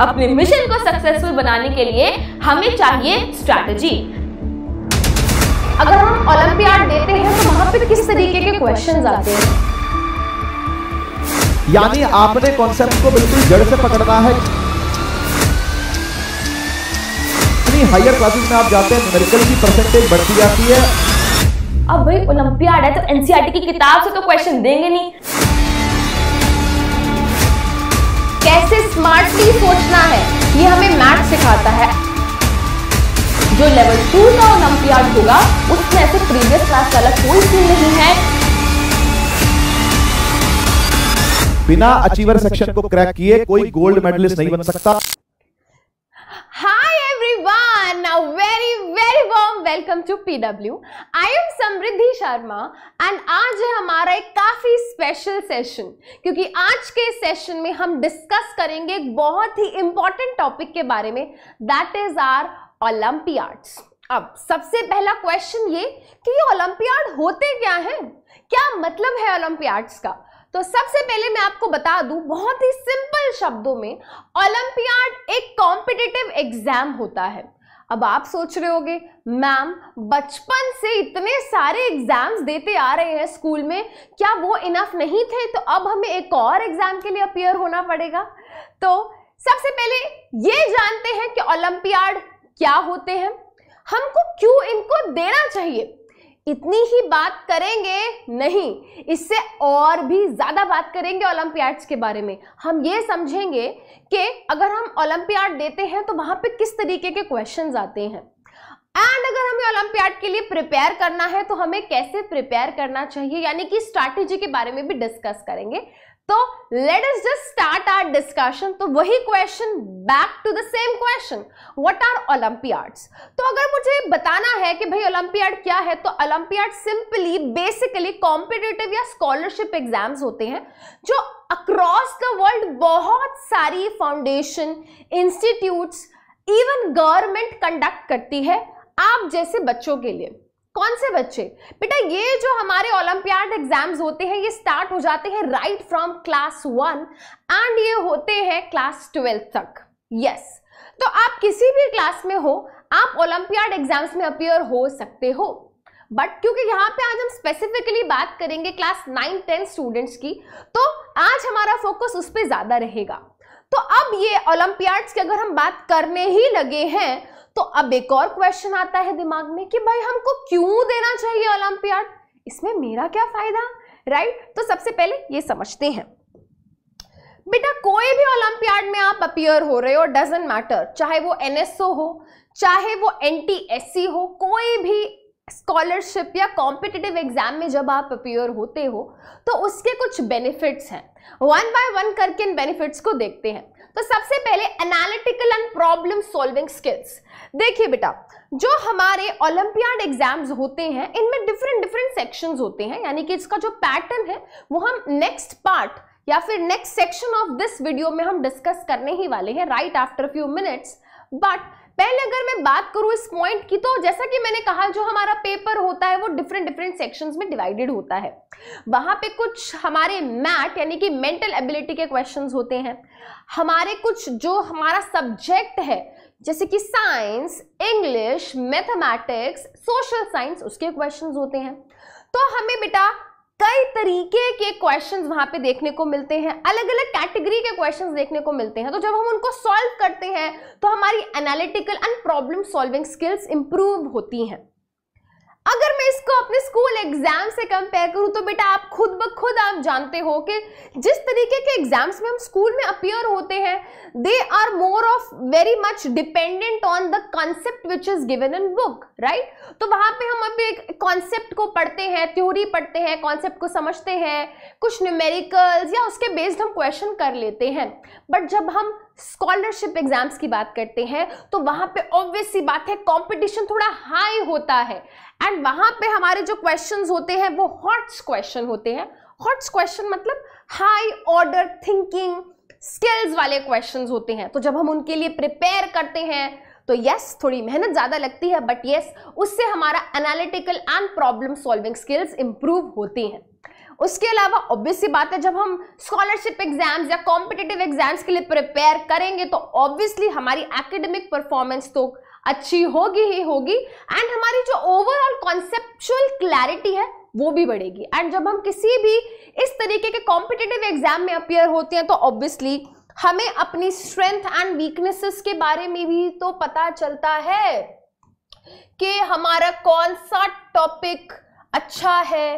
अपने मिशन को सक्सेसफुल बनाने के लिए हमें चाहिए स्ट्रैटेजी अगर हम ओलंपियाड देते हैं तो वहां पे किस तरीके के क्वेश्चन आते हैं यानी आपने कॉन्सेप्ट को बिल्कुल जड़ से पकड़ना है इतनी हायर क्लासेस में आप जाते हैं मेडिकल की परसेंटेज बढ़ती जाती है अब भाई ओलंपियाड है तो एनसीईआरटी e की किताब से तो क्वेश्चन देंगे नहीं कैसे स्मार्टली सोचना है ये हमें मैथ सिखाता है जो लेवल टू का ओलंपियाड होगा उसमें ऐसे प्रीवियस क्लास वाला कोई सीन नहीं है बिना अचीवर सेक्शन को क्रैक किए कोई गोल्ड मेडलिस्ट नहीं बन सकता everyone. Now very very warm welcome to PW. I am Samriddhi Sharma and आज है हमारा एक काफ़ी स्पेशल सेशन क्योंकि आज के सेशन में हम डिस्कस करेंगे एक बहुत ही इंपॉर्टेंट टॉपिक के बारे में दैट इज आर ओलंपियाड्स अब सबसे पहला क्वेश्चन ये कि ये ओलंपियाड होते क्या हैं क्या मतलब है ओलंपियाड्स का तो सबसे पहले मैं आपको बता दूं बहुत ही सिंपल शब्दों में ओलंपियाड एक कॉम्पिटिटिव एग्जाम होता है अब आप सोच रहे होगे मैम बचपन से इतने सारे एग्जाम्स देते आ रहे हैं स्कूल में क्या वो इनफ नहीं थे तो अब हमें एक और एग्जाम के लिए अपियर होना पड़ेगा तो सबसे पहले ये जानते हैं कि ओलंपियाड क्या होते हैं हमको क्यों इनको देना चाहिए इतनी ही बात करेंगे नहीं इससे और भी ज़्यादा बात करेंगे ओलंपियाड्स के बारे में हम ये समझेंगे कि अगर हम ओलंपियाड देते हैं तो वहां पे किस तरीके के क्वेश्चन आते हैं एंड अगर हमें ओलंपियाड के लिए प्रिपेयर करना है तो हमें कैसे प्रिपेयर करना चाहिए यानी कि स्ट्रैटेजी के बारे में भी डिस्कस करेंगे तो let's just start our discussion तो वही question back to the same question what are olympiads तो अगर मुझे बताना है कि भाई ओलंपियाड क्या है तो ओलंपियाड सिंपली बेसिकली कॉम्पिटेटिव या स्कॉलरशिप एग्जाम्स होते हैं जो अक्रॉस द वर्ल्ड बहुत सारी foundation institute even government conduct करती है आप जैसे बच्चों के लिए कौन से बच्चे बेटा ये जो हमारे ओलंपियाड एग्जाम्स होते हैं ये स्टार्ट हो जाते हैं right from class one and ये होते हैं क्लास ट्वेल्थ तक यस yes. तो आप किसी भी क्लास में हो आप ओलंपियाड एग्जाम्स में अपियर हो सकते हो बट क्योंकि यहां पे आज हम स्पेसिफिकली बात करेंगे क्लास नाइन टेन स्टूडेंट्स की तो आज हमारा फोकस उस पर ज़्यादा रहेगा तो अब ये ओलंपियाड्स की अगर हम बात करने ही लगे हैं तो अब एक और क्वेश्चन आता है दिमाग में कि भाई हमको क्यों देना चाहिए ओलंपियाड इसमें मेरा क्या फायदा राइट तो सबसे पहले ये समझते हैं बेटा कोई भी ओलंपियाड में आप अपियर हो रहे हो डजेंट मैटर चाहे वो एनएसओ हो चाहे वो एनटीएससी हो कोई भी स्कॉलरशिप या कॉम्पिटिटिव एग्जाम में जब आप अपियर होते हो तो उसके कुछ बेनिफिट्स हैं वन बाय वन करके इन बेनिफिट्स को देखते हैं तो सबसे पहले analytical and problem solving skills देखिए बेटा जो हमारे ओलंपियाड एग्जाम्स होते हैं इनमें डिफरेंट डिफरेंट सेक्शंस होते हैं यानी कि इसका जो पैटर्न है वो हम नेक्स्ट पार्ट या फिर next section of this video में हम डिस्कस करने ही वाले हैं right after few minutes but पहले अगर मैं बात करूं इस पॉइंट की तो जैसा कि मैंने कहा जो हमारा पेपर होता है वो डिफरेंट डिफरेंट सेक्शंस में डिवाइडेड होता है वहां पे कुछ हमारे मैट यानी कि मेंटल एबिलिटी के क्वेश्चंस होते हैं हमारे कुछ जो हमारा सब्जेक्ट है जैसे कि science English mathematics social science उसके क्वेश्चन होते हैं तो हमें बेटा कई तरीके के क्वेश्चंस वहां पे देखने को मिलते हैं अलग अलग कैटेगरी के क्वेश्चंस देखने को मिलते हैं तो जब हम उनको सॉल्व करते हैं तो हमारी analytical and problem solving skills improve होती हैं अगर मैं इसको अपने स्कूल एग्जाम से कंपेयर करूं तो बेटा आप खुद ब खुद आप जानते हो कि जिस तरीके के एग्जाम्स में हम स्कूल में अपियर होते हैं they are more of very much dependent on the concept which is given in book right तो वहां पे हम अभी एक कॉन्सेप्ट को पढ़ते हैं थ्योरी पढ़ते हैं कॉन्सेप्ट को समझते हैं कुछ न्यूमेरिकल्स या उसके बेस्ड हम क्वेश्चन कर लेते हैं बट जब हम स्कॉलरशिप एग्जाम्स की बात करते हैं तो वहां पे ऑब्वियस सी बात है कंपटीशन थोड़ा हाई होता है एंड वहां पे हमारे जो क्वेश्चंस होते हैं वो हॉट्स क्वेश्चन होते हैं हॉट्स क्वेश्चन मतलब हाई ऑर्डर थिंकिंग स्किल्स वाले क्वेश्चंस होते हैं तो जब हम उनके लिए प्रिपेयर करते हैं तो यस थोड़ी मेहनत ज्यादा लगती है बट यस उससे हमारा analytical and problem solving skills improve होती हैं उसके अलावा ऑब्वियस सी बात है जब हम स्कॉलरशिप एग्जाम्स या कॉम्पिटेटिव एग्जाम्स के लिए प्रिपेयर करेंगे तो ऑब्वियसली हमारी एकेडमिक परफॉर्मेंस तो अच्छी होगी ही होगी एंड हमारी जो ओवरऑल कॉन्सेप्चुअल क्लैरिटी है वो भी बढ़ेगी एंड जब हम किसी भी इस तरीके के कॉम्पिटेटिव एग्जाम में अपियर होते हैं तो ऑब्वियसली हमें अपनी स्ट्रेंथ एंड वीकनेसेस के बारे में भी तो पता चलता है कि हमारा कौन सा टॉपिक अच्छा है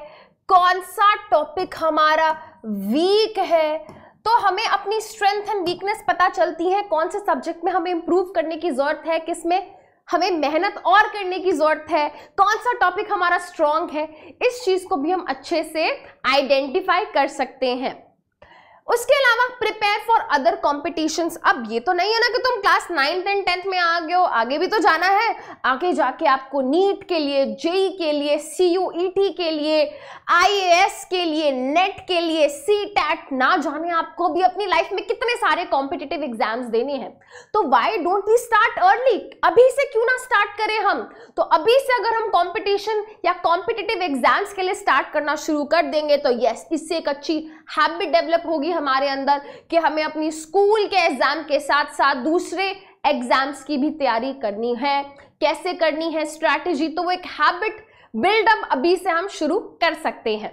कौन सा टॉपिक हमारा वीक है तो हमें अपनी स्ट्रेंथ एंड वीकनेस पता चलती है कौन से सब्जेक्ट में हमें इंप्रूव करने की ज़रूरत है किस में हमें मेहनत और करने की ज़रूरत है कौन सा टॉपिक हमारा स्ट्रांग है इस चीज़ को भी हम अच्छे से आइडेंटिफाई कर सकते हैं उसके अलावा प्रिपेयर फॉर अदर कॉम्पिटिशन अब ये तो नहीं है ना कि तुम क्लास नाइन्थ एंड टेंथ में आ गए हो आगे भी तो जाना है आगे जाके आपको नीट के लिए जेई e के लिए सी e के लिए आई के लिए नेट के लिए सी टैट ना जाने आपको भी अपनी लाइफ में कितने सारे कॉम्पिटेटिव एग्जाम्स देने हैं तो why don't we start early अभी से क्यों ना स्टार्ट करें हम तो अभी से अगर हम कॉम्पिटिशन या कॉम्पिटेटिव एग्जाम्स के लिए स्टार्ट करना शुरू कर देंगे तो यस इससे एक अच्छी हैबिट डेवलप होगी हमारे अंदर कि हमें अपनी स्कूल के एग्ज़ाम के साथ साथ दूसरे एग्ज़ाम्स की भी तैयारी करनी है कैसे करनी है स्ट्रैटेजी तो वो एक हैबिट बिल्डअप अभी से हम शुरू कर सकते हैं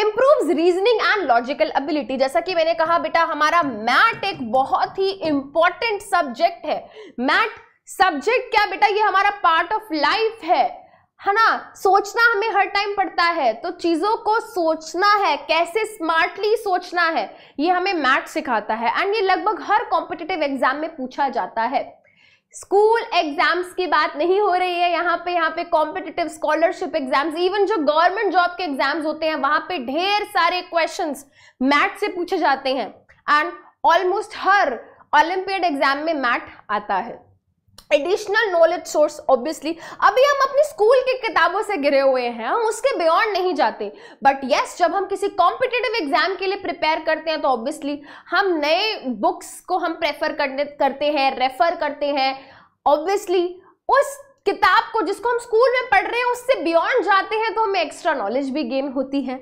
improve reasoning and logical ability जैसा कि मैंने कहा बेटा हमारा मैट एक बहुत ही इंपॉर्टेंट सब्जेक्ट है मैट सब्जेक्ट क्या बेटा ये हमारा पार्ट ऑफ लाइफ है है ना सोचना हमें हर टाइम पड़ता है तो चीज़ों को सोचना है कैसे स्मार्टली सोचना है ये हमें मैथ सिखाता है एंड ये लगभग हर कॉम्पिटेटिव एग्जाम में पूछा जाता है स्कूल एग्जाम्स की बात नहीं हो रही है यहाँ पे यहाँ पे कॉम्पिटेटिव स्कॉलरशिप एग्जाम्स इवन जो गवर्नमेंट जॉब के एग्जाम्स होते हैं वहाँ पे ढेर सारे क्वेश्चंस मैथ से पूछे जाते हैं एंड ऑलमोस्ट हर ओलंपियड एग्जाम में मैथ आता है एडिशनल नॉलेज सोर्स ऑब्वियसली अभी हम अपने स्कूल की किताबों से गिरे हुए हैं हम उसके बियॉन्ड नहीं जाते बट यस yes, जब हम किसी कॉम्पिटेटिव एग्जाम के लिए प्रिपेयर करते हैं तो ऑब्वियसली हम नए बुक्स को हम प्रेफर करने करते हैं रेफर करते हैं ऑब्वियसली उस किताब को जिसको हम स्कूल में पढ़ रहे हैं उससे बियॉन्ड जाते हैं तो हमें एक्स्ट्रा नॉलेज भी गेन होती है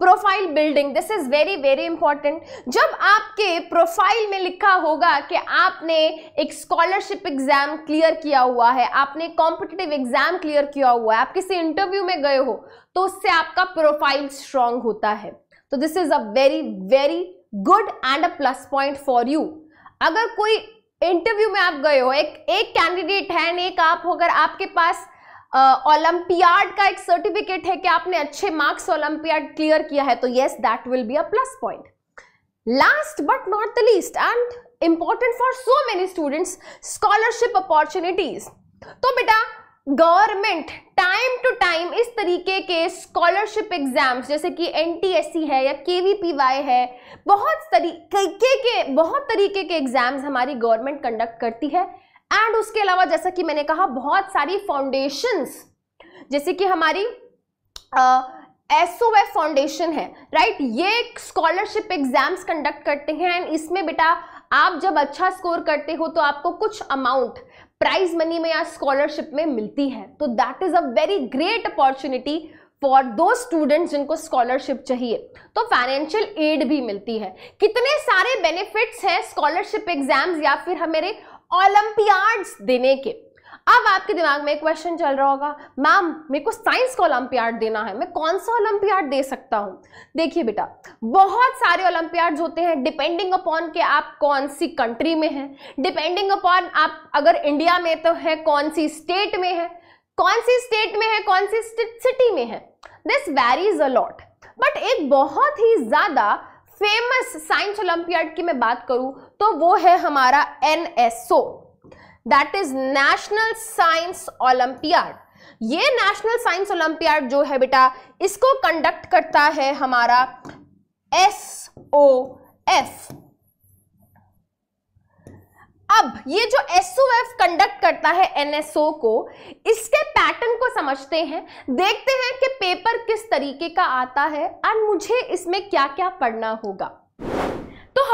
profile building this is very very important जब आपके प्रोफाइल में लिखा होगा कि आपने एक स्कॉलरशिप एग्ज़ाम क्लियर किया हुआ है आपने कॉम्पिटेटिव एग्ज़ाम क्लियर किया हुआ है आप किसी इंटरव्यू में गए हो तो उससे आपका प्रोफाइल स्ट्रांग होता है तो this is a very very good and a plus point for you अगर कोई इंटरव्यू में आप गए हो एक एक कैंडिडेट है एक आप अगर आपके पास ओलंपियाड का एक सर्टिफिकेट है कि आपने अच्छे मार्क्स ओलंपियाड क्लियर किया है तो yes that will be a plus point last but not the least and important for so many students scholarship opportunities तो बेटा गवर्नमेंट टाइम टू टाइम इस तरीके के स्कॉलरशिप एग्जाम्स जैसे कि एन है या के है बहुत तरीके के बहुत तरीके के एग्जाम्स हमारी गवर्नमेंट कंडक्ट करती है एंड उसके अलावा जैसा कि मैंने कहा बहुत सारी फाउंडेशंस जैसे कि हमारी एसओ एफ फाउंडेशन है राइट ये स्कॉलरशिप एग्जाम्स कंडक्ट करते हैं एंड इसमें बेटा आप जब अच्छा स्कोर करते हो तो आपको कुछ अमाउंट प्राइज मनी में या स्कॉलरशिप में मिलती है तो that is a very great opportunity for दो स्टूडेंट्स जिनको स्कॉलरशिप चाहिए तो फाइनेंशियल एड भी मिलती है कितने सारे बेनिफिट्स हैं स्कॉलरशिप एग्जाम्स या फिर हमारे ओलंपियाड्स देने के अब आपके दिमाग में क्वेश्चन चल रहा होगा मैम मेरे को साइंस का ओलंपियाड देना है मैं कौन सा ओलंपियाड दे सकता हूँ देखिए बेटा बहुत सारे ओलंपियाड्स होते हैं डिपेंडिंग अपॉन के आप कौन सी कंट्री में हैं डिपेंडिंग अपॉन आप अगर इंडिया में तो है कौन सी स्टेट में है कौन सी स्टेट में है कौन सी सिटी में है दिस वेरीज अलॉट बट एक बहुत ही ज़्यादा फेमस साइंस ओलंपियाड की मैं बात करूं तो वो है हमारा N S O that is national science olympiad ये नेशनल साइंस ओलंपियाड जो है बेटा इसको कंडक्ट करता है हमारा एस ओ एफ अब ये जो एफ कंडक्ट करता है एनएसओ को इसके पैटर्न को समझते हैं देखते हैं कि पेपर किस तरीके का आता है और मुझे इसमें क्या क्या पढ़ना होगा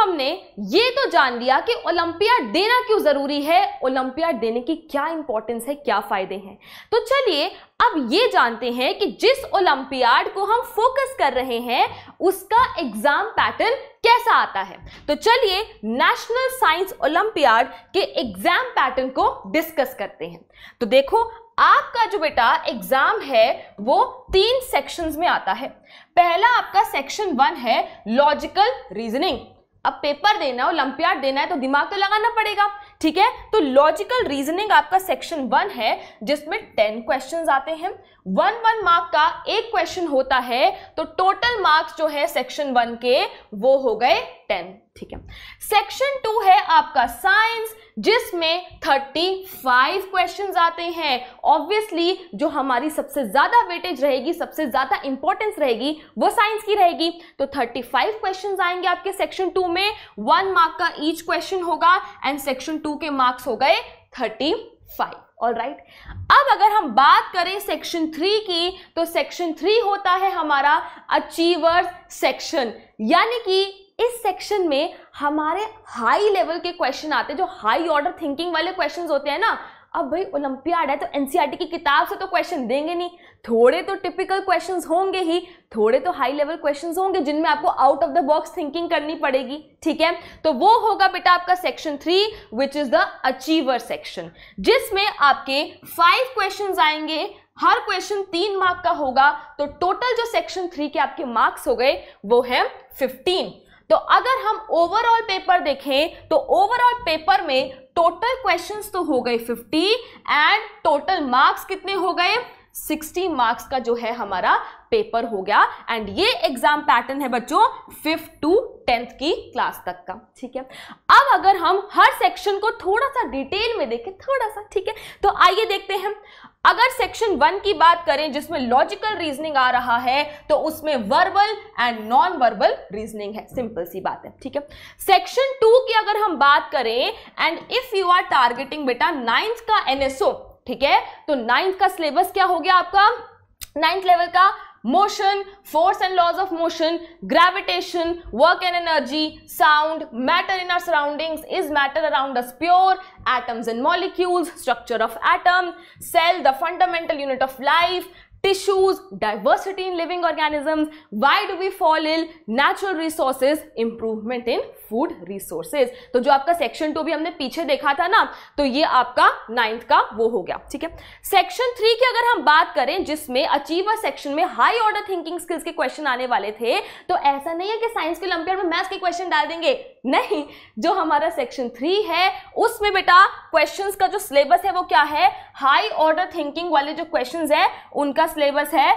हमने ये तो जान लिया कि ओलंपियाड देना क्यों ज़रूरी है ओलंपियाड देने की क्या इंपॉर्टेंस है क्या फ़ायदे हैं तो चलिए अब ये जानते हैं कि जिस ओलंपियाड को हम फोकस कर रहे हैं उसका एग्ज़ाम पैटर्न कैसा आता है तो चलिए नेशनल साइंस ओलंपियाड के एग्ज़ाम पैटर्न को डिस्कस करते हैं तो देखो आपका जो बेटा एग्जाम है वो तीन सेक्शंस में आता है पहला आपका सेक्शन वन है लॉजिकल रीजनिंग अब पेपर देना है ओलंपियाड देना है तो दिमाग तो लगाना पड़ेगा ठीक है तो लॉजिकल रीजनिंग आपका सेक्शन वन है जिसमें टेन क्वेश्चन आते हैं वन वन मार्क का एक क्वेश्चन होता है तो टोटल मार्क्स जो है सेक्शन वन के वो हो गए टेन ठीक है सेक्शन टू है आपका साइंस जिसमें फाइव क्वेश्चन आते हैं ऑब्वियसली जो हमारी सबसे ज्यादा वेटेज रहेगी सबसे ज्यादा इंपॉर्टेंस रहेगी वो साइंस की रहेगी तो थर्टी फाइव क्वेश्चन आएंगे आपके सेक्शन टू में वन मार्क का ईच क्वेश्चन होगा एंड सेक्शन टू टू के मार्क्स हो गए थर्टी फाइव ऑल राइट अब अगर हम बात करें सेक्शन थ्री की तो सेक्शन थ्री होता है हमारा अचीवर्स सेक्शन यानी कि इस सेक्शन में हमारे हाई लेवल के क्वेश्चन आते हैं जो हाई ऑर्डर थिंकिंग वाले क्वेश्चंस होते हैं ना अब भाई ओलंपियाड है तो एनसीईआरटी की किताब से तो क्वेश्चन देंगे नहीं थोड़े तो टिपिकल क्वेश्चन होंगे ही थोड़े तो हाई लेवल क्वेश्चन होंगे जिनमें आपको out of the box thinking करनी पड़ेगी ठीक है तो वो होगा बेटा आपका section three which is the achiever section जिसमें आपके फाइव क्वेश्चन आएंगे हर क्वेश्चन तीन मार्क का होगा तो टोटल जो सेक्शन थ्री के आपके मार्क्स हो गए वो है फिफ्टीन तो अगर हम ओवरऑल पेपर देखें तो ओवरऑल पेपर में टोटल क्वेश्चंस तो हो गए 50 एंड टोटल मार्क्स कितने हो गए 60 मार्क्स का जो है हमारा पेपर हो गया एंड ये एग्जाम पैटर्न है बच्चों फिफ्थ टू टेंथ की क्लास तक का ठीक है अब अगर हम हर सेक्शन को थोड़ा सा डिटेल में देखें थोड़ा सा ठीक है तो आइए देखते हैं अगर सेक्शन वन की बात करें जिसमें लॉजिकल रीजनिंग आ रहा है तो उसमें verbal and non verbal reasoning है सिंपल सी बात है ठीक है सेक्शन टू की अगर हम बात करें and if you are targeting बेटा नाइन्थ का एनएसओ ठीक है तो नाइन्थ का सिलेबस क्या हो गया आपका नाइन्थ लेवल का motion force and laws of motion gravitation work and energy sound matter in our surroundings is matter around us pure atoms and molecules structure of atom cell the fundamental unit of life tissues diversity in living organisms why do we fall ill, natural resources improvement in food resources तो जो आपका section two भी हमने पीछे देखा था ना तो ये आपका नाइन्थ का वो हो गया ठीक है सेक्शन थ्री की अगर हम बात करें जिसमें अचीवर सेक्शन में हाई ऑर्डर थिंकिंग स्किल्स के क्वेश्चन आने वाले थे तो ऐसा नहीं है कि साइंस के लंपियर में मैथ्स के क्वेश्चन डाल देंगे नहीं जो हमारा सेक्शन थ्री है उसमें बेटा क्वेश्चन का जो सिलेबस है वो क्या है हाई ऑर्डर थिंकिंग वाले जो क्वेश्चन है उनका सिलेबस है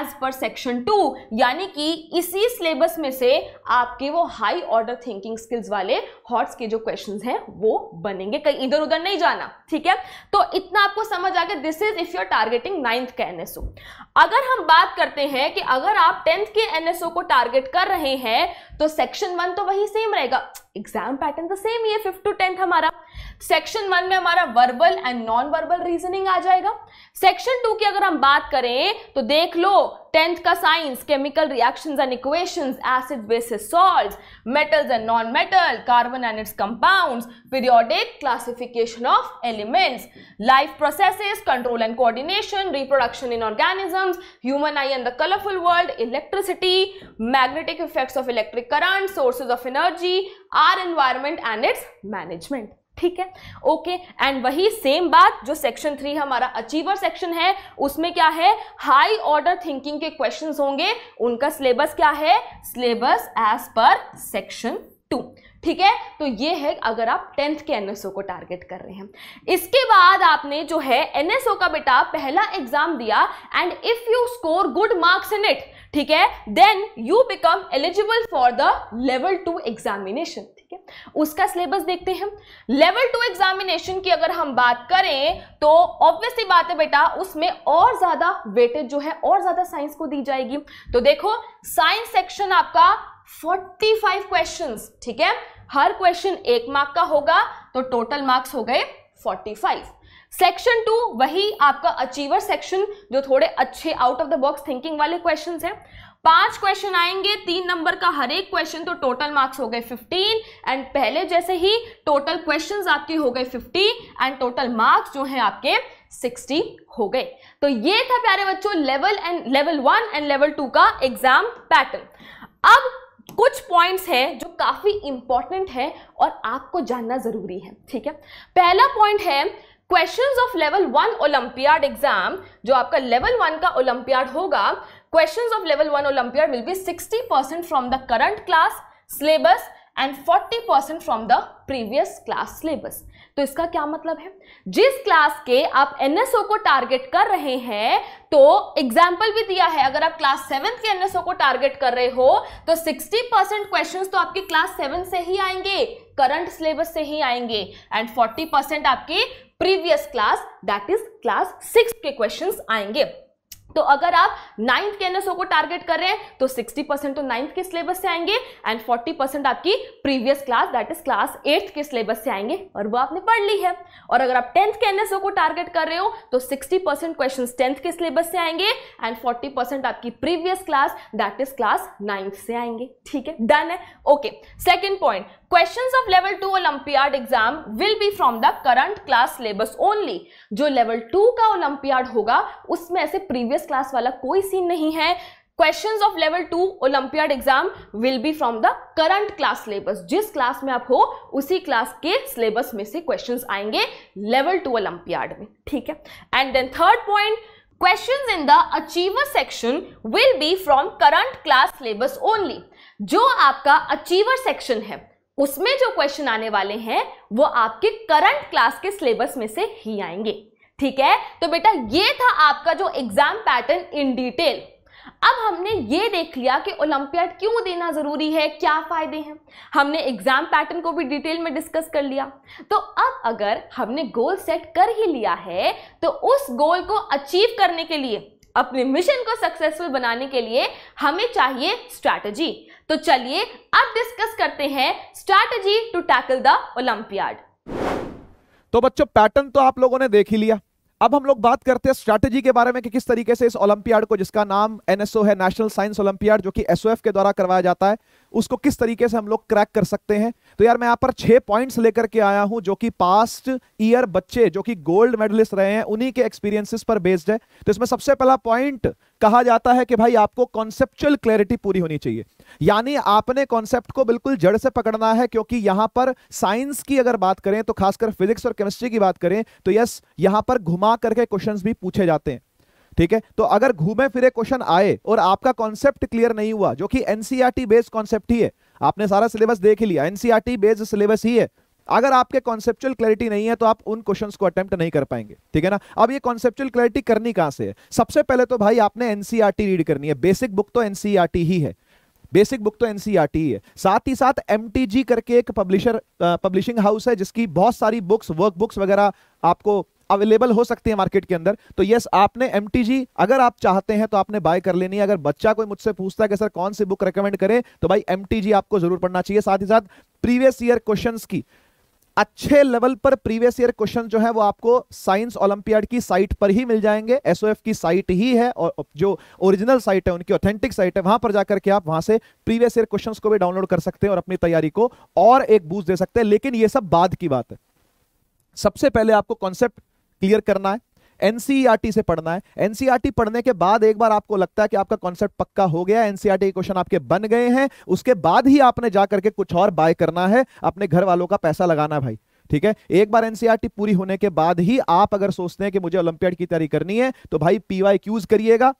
एज पर सेक्शन टू यानी कि इसी सिलेबस में से आपके वो हाई ऑर्डर थिंकिंग स्किल्स वाले हॉट्स के जो क्वेश्चन हैं वो बनेंगे कहीं इधर उधर नहीं जाना ठीक है तो इतना आपको समझ आ गया this is if you're targeting ninth के एनएसओ अगर हम बात करते हैं कि अगर आप टेंथ के एनएसओ को टारगेट कर रहे हैं तो सेक्शन वन तो वही सेम रहेगा एग्जाम पैटर्न तो सेम ही है फिफ्थ टू टेंथ हमारा सेक्शन वन में हमारा verbal and non verbal reasoning आ जाएगा सेक्शन टू की अगर हम बात करें तो देख लो टेंथ का science chemical reactions and equations acid bases salts metals and non metal carbon and its compounds periodic classification of elements life processes control and coordination reproduction in organisms human eye and the colourful world electricity magnetic effects of electric current sources of energy our environment and its management. ठीक है okay and वही same बात जो section three हमारा achiever section है उसमें क्या है हाई ऑर्डर थिंकिंग के क्वेश्चंस होंगे उनका सिलेबस क्या है syllabus as per section two ठीक है तो ये है अगर आप टेंथ के एनएसओ को टारगेट कर रहे हैं इसके बाद आपने जो है एनएसओ का बेटा पहला एग्जाम दिया and if you score good marks in it ठीक है then you become eligible for the level two examination ठीक है उसका सिलेबस देखते हैं लेवल टू एग्जामिनेशन की अगर हम बात करें तो ऑब्वियसली बात है बेटा उसमें और ज्यादा वेटेज जो है और ज्यादा साइंस को दी जाएगी तो देखो साइंस सेक्शन आपका 45 क्वेश्चंस ठीक है हर क्वेश्चन एक मार्क का होगा तो टोटल मार्क्स हो गए 45 सेक्शन टू वही आपका अचीवर सेक्शन जो थोड़े अच्छे out of the box thinking वाले क्वेश्चंस हैं पांच क्वेश्चन आएंगे तीन नंबर का हर एक क्वेश्चन तो टोटल मार्क्स हो गए फिफ्टीन एंड पहले जैसे ही टोटल क्वेश्चन आपके हो गए फिफ्टी एंड टोटल मार्क्स जो है आपके 60 हो गए तो ये था प्यारे बच्चों level and level one and level two का एग्जाम पैटर्न अब कुछ पॉइंट्स है जो काफी इंपॉर्टेंट है और आपको जानना जरूरी है ठीक है पहला पॉइंट है questions of level one olympiad exam जो आपका लेवल वन का ओलंपियाड होगा Questions of level 1 Olympiad will be 60% from the current class syllabus and 40 percent from the previous class syllabus तो इसका क्या मतलब है जिस क्लास के आप एनएसओ को टारगेट कर रहे हैं तो एग्जाम्पल भी दिया है अगर आप क्लास सेवन के एनएसओ को टारगेट कर रहे हो तो 60 परसेंट क्वेश्चन तो आपके क्लास सेवन से ही आएंगे करंट सिलेबस से ही आएंगे एंड 40 परसेंट आपके previous class that is class six के क्वेश्चन आएंगे तो अगर आप नाइन्थ के एनएसओ को टारगेट कर रहे हैं तो 60 परसेंट तो नाइन्थ के सिलेबस से आएंगे एंड 40 परसेंट आपकी previous class that is class eighth के सिलेबस से आएंगे और वो आपने पढ़ ली है और अगर आप टेंथ के एनएसओ को टारगेट कर रहे हो तो 60 परसेंट क्वेश्चन टेंथ के सिलेबस से आएंगे एंड फोर्टी परसेंट आपकी previous class that is class ninth से आएंगे ठीक है डन है okay second point question of level two olympiad exam will be from the current class syllabus only जो लेवल टू का ओलंपियाड होगा उसमें ऐसे प्रीवियस क्लास वाला कोई सीन नहीं है questions of level two olympiad exam will be from the current class syllabus जिस क्लास में आप हो उसी क्लास के सिलेबस में से क्वेश्चन आएंगे लेवल टू ओलंपियाड में ठीक है and then third point question in the achiever section will be from current class syllabus only जो आपका अचीवर सेक्शन है उसमें जो क्वेश्चन आने वाले हैं वो आपके करंट क्लास के सिलेबस में से ही आएंगे ठीक है तो बेटा ये था आपका जो एग्जाम पैटर्न इन डिटेल अब हमने ये देख लिया कि ओलंपियाड क्यों देना जरूरी है क्या फायदे हैं हमने एग्जाम पैटर्न को भी डिटेल में डिस्कस कर लिया तो अब अगर हमने गोल सेट कर ही लिया है तो उस गोल को अचीव करने के लिए अपने मिशन को सक्सेसफुल बनाने के लिए हमें चाहिए स्ट्रैटेजी तो चलिए अब डिस्कस करते हैं strategy to tackle the olympiad तो बच्चों पैटर्न तो आप लोगों ने देख ही लिया अब हम लोग बात करते हैं स्ट्रैटेजी के बारे में कि किस तरीके से इस ओलंपियाड को जिसका नाम एनएसओ है नेशनल साइंस ओलंपियाड जो कि एसओएफ के द्वारा करवाया जाता है उसको किस तरीके से हम लोग क्रैक कर सकते हैं तो यार मैं यहाँ पर छह पॉइंट्स लेकर के आया हूं जो कि पास्ट ईयर बच्चे जो कि गोल्ड मेडलिस्ट रहे हैं उन्हीं के एक्सपीरियंसिस पर बेस्ड है तो इसमें सबसे पहला पॉइंट कहा जाता है कि भाई आपको कॉन्सेप्चुअल क्लैरिटी पूरी होनी चाहिए यानी आपने कॉन्सेप्ट को बिल्कुल जड़ से पकड़ना है क्योंकि यहां पर साइंस की अगर बात करें तो खासकर फिजिक्स और केमिस्ट्री की बात करें तो यस यहां पर घुमा करके क्वेश्चंस भी पूछे जाते हैं ठीक है तो अगर घूमे फिरे क्वेश्चन आए और आपका कॉन्सेप्ट क्लियर नहीं हुआ जो कि एनसीईआरटी बेस्ड कॉन्सेप्ट ही है आपने सारा सिलेबस देख ही लिया एनसीईआरटी बेस्ड सिलेबस ही है अगर आपके कॉन्सेप्चुअल क्लैरिटी नहीं है तो आप उन क्वेश्चंस को अटेम्प्ट नहीं कर पाएंगे ठीक है ना अब ये कॉन्सेप्चुअल क्लैरिटी करनी कहां से है सबसे पहले तो भाई आपने एनसीईआरटी रीड e करनी है बेसिक बुक तो एनसीईआरटी e ही है बेसिक बुक तो एनसीईआरटी e है साथ ही साथ एमटीजी करके एक पब्लिशर पब्लिशिंग हाउस है जिसकी बहुत सारी बुक्स वर्क बुक्स वगैरह आपको अवेलेबल हो सकती है मार्केट के अंदर तो यस आपने एम अगर आप चाहते हैं तो आपने बाय कर लेनी है अगर बच्चा कोई मुझसे पूछता है कि सर कौन सी बुक रिकमेंड करें तो भाई एम आपको जरूर पढ़ना चाहिए साथ ही साथ प्रीवियस ईयर क्वेश्चन की अच्छे लेवल पर प्रीवियस ईयर क्वेश्चन जो है वो आपको साइंस ओलंपियाड की साइट पर ही मिल जाएंगे एसओएफ की साइट ही है और जो ओरिजिनल साइट है उनकी ऑथेंटिक साइट है वहां पर जाकर के आप वहां से प्रीवियस ईयर क्वेश्चंस को भी डाउनलोड कर सकते हैं और अपनी तैयारी को और एक बूस्ट दे सकते हैं लेकिन ये सब बाद की बात है सबसे पहले आपको कॉन्सेप्ट क्लियर करना है एनसीईआरटी e से पढ़ना है एनसीईआरटी e पढ़ने के बाद एक बार आपको लगता है कि आपका कॉन्सेप्ट पक्का हो गया एनसीईआरटी e के क्वेश्चन आपके बन गए हैं उसके बाद ही आपने जा करके कुछ और बाय करना है अपने घर वालों का पैसा लगाना भाई ठीक है एक बार एनसीईआरटी पूरी होने के बाद ही आप अगर सोचते हैं कि मुझे ओलंपियाड की तैयारी करनी है तो भाई पीवाई करिएगा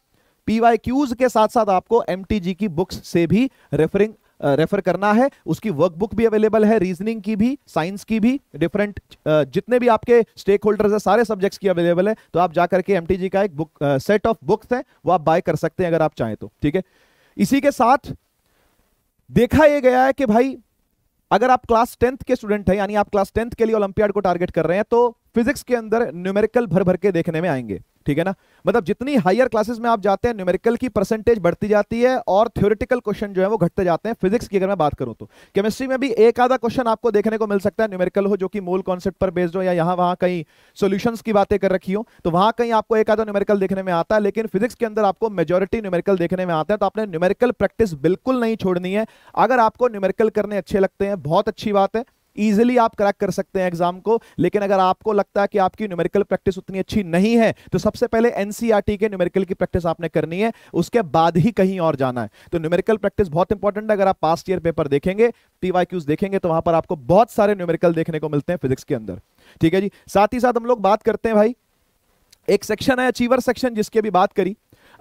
पीवाई के साथ साथ आपको एम की बुक्स से भी रेफरिंग रेफर करना है उसकी वर्कबुक भी अवेलेबल है रीजनिंग की भी साइंस की भी डिफरेंट जितने भी आपके स्टेक होल्डर्स है सारे सब्जेक्ट्स की अवेलेबल है तो आप जाकर के एम का एक बुक सेट ऑफ बुक्स है वो आप बाय कर सकते हैं अगर आप चाहें तो ठीक है इसी के साथ देखा यह गया है कि भाई अगर आप क्लास टेंथ के स्टूडेंट हैं यानी आप क्लास टेंथ के लिए ओलंपियाड को टारगेट कर रहे हैं तो फिजिक्स के अंदर न्यूमेरिकल भर भर के देखने में आएंगे ठीक है ना मतलब जितनी हायर क्लासेस में आप जाते हैं न्यूमेरिकल की परसेंटेज बढ़ती जाती है और थ्योरेटिकल क्वेश्चन जो है वो घटते जाते हैं फिजिक्स की अगर मैं बात करूं तो केमिस्ट्री में भी एक आधा क्वेश्चन आपको देखने को मिल सकता है न्यूमेरिकल हो जो कि मूल कॉन्सेप्ट पर बेस्ड हो या यहां वहां कहीं सोल्यूशन की बातें कर रखी हो तो वहां कहीं आपको एक आधा न्यूमेरिकल देखने में आता है लेकिन फिजिक्स के अंदर आपको मेजोरिटी न्यूमेरिकल देखने में आता है तो आपने न्यूमेरिकल प्रैक्टिस बिल्कुल नहीं छोड़नी है अगर आपको न्यूमेरिकल करने अच्छे लगते हैं बहुत अच्छी बात है ईजिली आप क्रैक कर सकते हैं एग्जाम को लेकिन अगर आपको लगता है कि आपकी न्यूमेरिकल प्रैक्टिस उतनी अच्छी नहीं है तो सबसे पहले एनसीआरटी e के न्यूमेरिकल की प्रैक्टिस आपने करनी है उसके बाद ही कहीं और जाना है तो न्यूमेरिकल प्रैक्टिस बहुत इंपॉर्टेंट है अगर आप पास्ट ईयर पेपर देखेंगे पीवाईक्यूज देखेंगे तो वहां पर आपको बहुत सारे न्यूमेरिकल देखने को मिलते हैं फिजिक्स के अंदर ठीक है जी साथ ही साथ हम लोग बात करते हैं भाई एक सेक्शन है अचीवर सेक्शन जिसकी अभी बात करी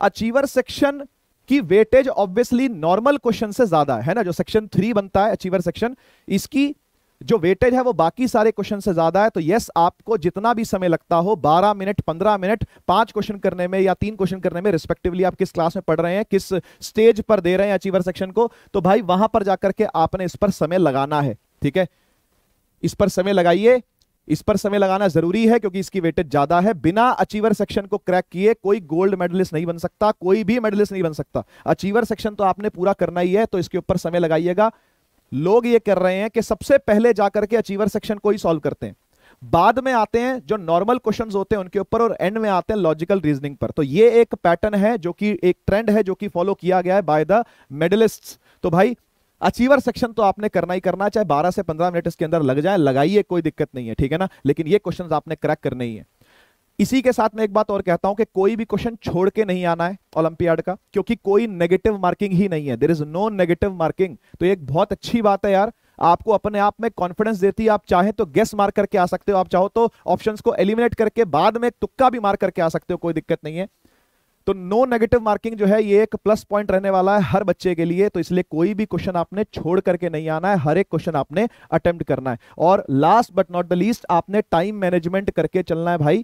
अचीवर सेक्शन की वेटेज ऑब्वियसली नॉर्मल क्वेश्चन से ज्यादा है ना जो सेक्शन थ्री बनता है अचीवर सेक्शन इसकी जो वेटेज है वो बाकी सारे क्वेश्चन से ज्यादा है तो यस आपको जितना भी समय लगता हो 12 मिनट 15 मिनट पांच क्वेश्चन करने में या तीन क्वेश्चन करने में रिस्पेक्टिवली आप किस क्लास में पढ़ रहे हैं किस स्टेज पर दे रहे हैं अचीवर सेक्शन को तो भाई वहां पर जाकर के आपने इस पर समय लगाना है ठीक है इस पर समय लगाइए इस पर समय लगाना जरूरी है क्योंकि इसकी वेटेज ज्यादा है बिना अचीवर सेक्शन को क्रैक किए कोई गोल्ड मेडलिस्ट नहीं बन सकता कोई भी मेडलिस्ट नहीं बन सकता अचीवर सेक्शन तो आपने पूरा करना ही है तो इसके ऊपर समय लगाइएगा लोग ये कर रहे हैं कि सबसे पहले जाकर के अचीवर सेक्शन को ही सॉल्व करते हैं बाद में आते हैं जो नॉर्मल क्वेश्चन होते हैं उनके ऊपर और एंड में आते हैं लॉजिकल रीजनिंग पर तो ये एक पैटर्न है जो कि एक ट्रेंड है जो कि फॉलो किया गया है बाय द मेडलिस्ट तो भाई अचीवर सेक्शन तो आपने करना ही करना चाहे 12 से 15 मिनट इसके अंदर लग जाए लगाइए कोई दिक्कत नहीं है ठीक है ना लेकिन ये क्वेश्चन आपने क्रैक करना ही है इसी के साथ मैं एक बात और कहता हूं कि कोई भी क्वेश्चन छोड़ के नहीं आना है ओलंपियाड का क्योंकि कोई नेगेटिव मार्किंग ही नहीं है there is no negative marking तो एक बहुत अच्छी बात है यार आपको अपने आप में कॉन्फिडेंस देती है आप चाहे तो गेस मार करके आ सकते हो आप चाहो तो ऑप्शंस को एलिमिनेट करके बाद में तुक्का भी मार करके आ सकते हो कोई दिक्कत नहीं है तो नो नेगेटिव मार्किंग जो है ये एक प्लस पॉइंट रहने वाला है हर बच्चे के लिए तो इसलिए कोई भी क्वेश्चन आपने छोड़ करके नहीं आना है हर एक क्वेश्चन आपने अटेम्प्ट करना है और last but not the least आपने टाइम मैनेजमेंट करके चलना है भाई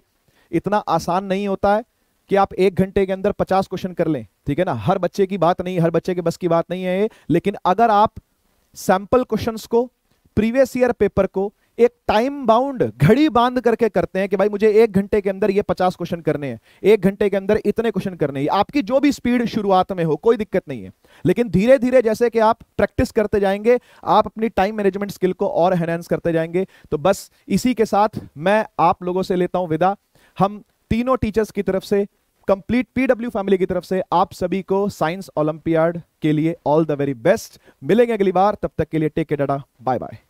इतना आसान नहीं होता है कि आप एक घंटे के अंदर पचास क्वेश्चन कर लें ठीक है ना हर बच्चे की बात नहीं हर बच्चे के बस की बात नहीं है लेकिन अगर आप सैंपल क्वेश्चंस को प्रीवियस ईयर पेपर को एक टाइम बाउंड घड़ी बांध करके करते हैं कि भाई मुझे एक घंटे के अंदर ये पचास क्वेश्चन करने हैं एक घंटे के अंदर इतने क्वेश्चन करने हैं आपकी जो भी स्पीड शुरुआत में हो कोई दिक्कत नहीं है लेकिन धीरे धीरे जैसे कि आप प्रैक्टिस करते जाएंगे आप अपनी टाइम मैनेजमेंट स्किल को और एनहेंस करते जाएंगे तो बस इसी के साथ मैं आप लोगों से लेता हूं विदा हम तीनों टीचर्स की तरफ से कंप्लीट पीडब्ल्यू फैमिली की तरफ से आप सभी को साइंस ओलंपियाड के लिए ऑल द वेरी बेस्ट मिलेंगे अगली बार तब तक के लिए टेक के डाटा बाय बाय